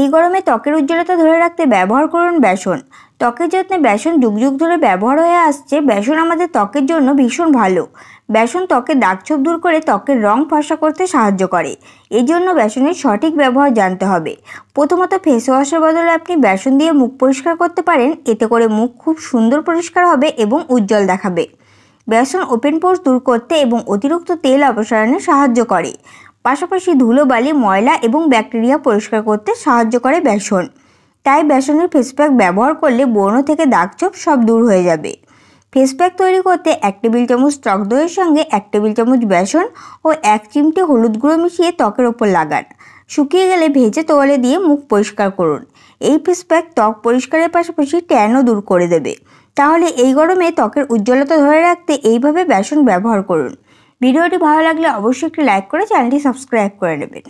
এই গরমে ত্বকের উজ্জ্বলতা ধরে রাখতে ব্যবহার করুন বেসন ত্বকের যত্নে বেসন যুগ যুগ ধরে ব্যবহার হয়ে আসছে বেসন আমাদের ত্বকের জন্য ভীষণ ভালো বেসন ত্বকের দাগছোপ দূর করে ত্বকের রং ফসা করতে সাহায্য করে এই জন্য বেসনের সঠিক ব্যবহার জানতে হবে প্রথমত ফেস ওয়াশের বদলে আপনি বেসন দিয়ে মুখ পরিষ্কার করতে পারেন এতে করে মুখ খুব সুন্দর পরিষ্কার হবে এবং উজ্জ্বল দেখাবে বেসন ওপেন পোর্স দূর করতে এবং অতিরিক্ত তেল অপসারণে সাহায্য করে পাশাপাশি ধুলোবালি ময়লা এবং ব্যাকটেরিয়া পরিষ্কার করতে সাহায্য করে বেসন তাই বেসনের ফেসপ্যাক ব্যবহার করলে বর্ণ থেকে দাগচোপ সব দূর হয়ে যাবে ফেসপ্যাক তৈরি করতে এক টেবিল চামচ টক দইয়ের সঙ্গে এক টেবিল চামচ বেসন ও এক চিমটে হলুদ গুঁড়ো মিশিয়ে ত্বকের ওপর লাগান শুকিয়ে গেলে ভেজে তোয়ালে দিয়ে মুখ পরিষ্কার করুন এই ফেসপ্যাক ত্বক পরিষ্কারের পাশাপাশি ট্যানও দূর করে দেবে তাহলে এই গরমে ত্বকের উজ্জ্বলতা ধরে রাখতে এইভাবে বেসন ব্যবহার করুন ভিডিওটি ভালো লাগলে অবশ্যই একটি লাইক করে চ্যানেলটি সাবস্ক্রাইব করে নেবেন